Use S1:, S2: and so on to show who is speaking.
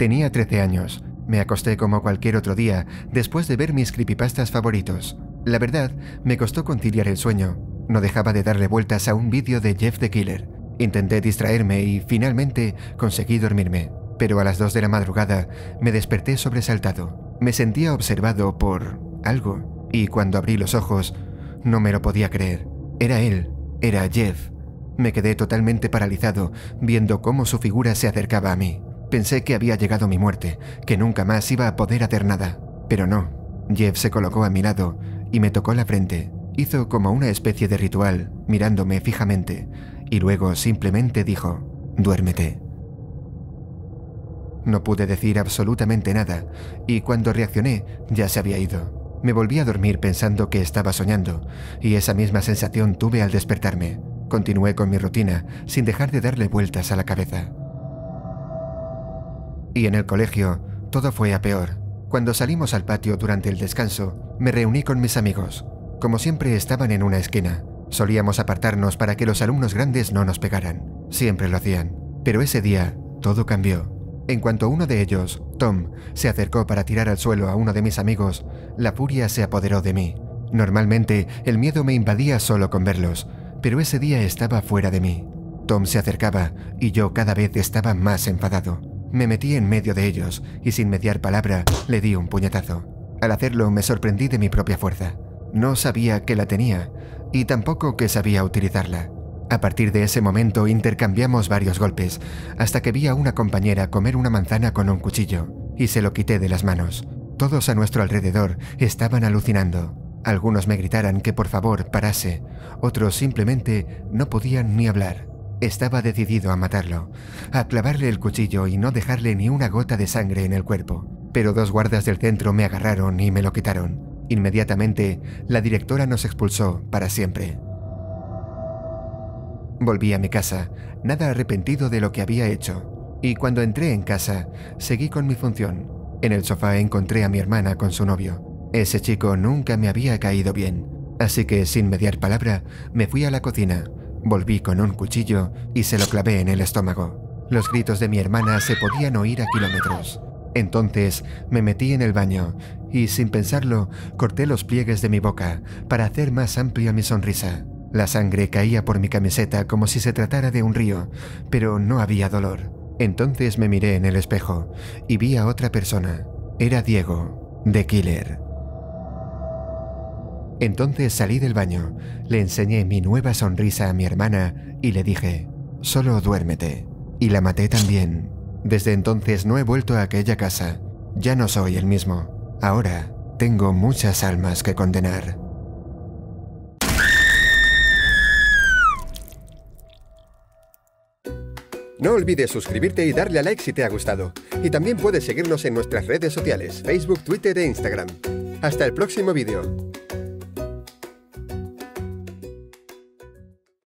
S1: Tenía 13 años. Me acosté como cualquier otro día, después de ver mis creepypastas favoritos. La verdad, me costó conciliar el sueño. No dejaba de darle vueltas a un vídeo de Jeff the Killer. Intenté distraerme y finalmente conseguí dormirme. Pero a las 2 de la madrugada me desperté sobresaltado. Me sentía observado por algo. Y cuando abrí los ojos, no me lo podía creer. Era él, era Jeff. Me quedé totalmente paralizado viendo cómo su figura se acercaba a mí. Pensé que había llegado mi muerte, que nunca más iba a poder hacer nada. Pero no. Jeff se colocó a mi lado y me tocó la frente. Hizo como una especie de ritual, mirándome fijamente, y luego simplemente dijo, duérmete. No pude decir absolutamente nada, y cuando reaccioné ya se había ido. Me volví a dormir pensando que estaba soñando, y esa misma sensación tuve al despertarme. Continué con mi rutina, sin dejar de darle vueltas a la cabeza. Y en el colegio, todo fue a peor. Cuando salimos al patio durante el descanso, me reuní con mis amigos. Como siempre estaban en una esquina. Solíamos apartarnos para que los alumnos grandes no nos pegaran. Siempre lo hacían. Pero ese día, todo cambió. En cuanto uno de ellos, Tom, se acercó para tirar al suelo a uno de mis amigos, la furia se apoderó de mí. Normalmente, el miedo me invadía solo con verlos, pero ese día estaba fuera de mí. Tom se acercaba y yo cada vez estaba más enfadado. Me metí en medio de ellos y sin mediar palabra le di un puñetazo. Al hacerlo me sorprendí de mi propia fuerza. No sabía que la tenía y tampoco que sabía utilizarla. A partir de ese momento intercambiamos varios golpes, hasta que vi a una compañera comer una manzana con un cuchillo, y se lo quité de las manos. Todos a nuestro alrededor estaban alucinando. Algunos me gritaran que por favor parase, otros simplemente no podían ni hablar. Estaba decidido a matarlo, a clavarle el cuchillo y no dejarle ni una gota de sangre en el cuerpo. Pero dos guardas del centro me agarraron y me lo quitaron. Inmediatamente, la directora nos expulsó para siempre. Volví a mi casa, nada arrepentido de lo que había hecho. Y cuando entré en casa, seguí con mi función. En el sofá encontré a mi hermana con su novio. Ese chico nunca me había caído bien. Así que, sin mediar palabra, me fui a la cocina, Volví con un cuchillo y se lo clavé en el estómago. Los gritos de mi hermana se podían oír a kilómetros. Entonces me metí en el baño y, sin pensarlo, corté los pliegues de mi boca para hacer más amplia mi sonrisa. La sangre caía por mi camiseta como si se tratara de un río, pero no había dolor. Entonces me miré en el espejo y vi a otra persona. Era Diego, The Killer. Entonces salí del baño, le enseñé mi nueva sonrisa a mi hermana y le dije, solo duérmete. Y la maté también. Desde entonces no he vuelto a aquella casa. Ya no soy el mismo. Ahora tengo muchas almas que condenar. No olvides suscribirte y darle a like si te ha gustado. Y también puedes seguirnos en nuestras redes sociales, Facebook, Twitter e Instagram. Hasta el próximo vídeo.